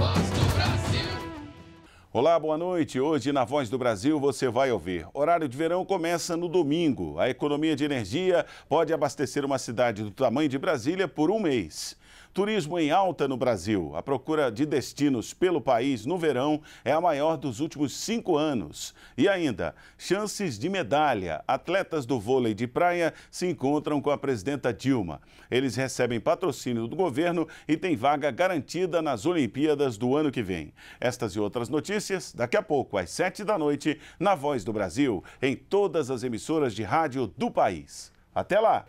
Voz do Brasil. Olá, boa noite. Hoje na Voz do Brasil você vai ouvir. Horário de verão começa no domingo. A economia de energia pode abastecer uma cidade do tamanho de Brasília por um mês. Turismo em alta no Brasil. A procura de destinos pelo país no verão é a maior dos últimos cinco anos. E ainda, chances de medalha. Atletas do vôlei de praia se encontram com a presidenta Dilma. Eles recebem patrocínio do governo e têm vaga garantida nas Olimpíadas do ano que vem. Estas e outras notícias daqui a pouco, às sete da noite, na Voz do Brasil, em todas as emissoras de rádio do país. Até lá!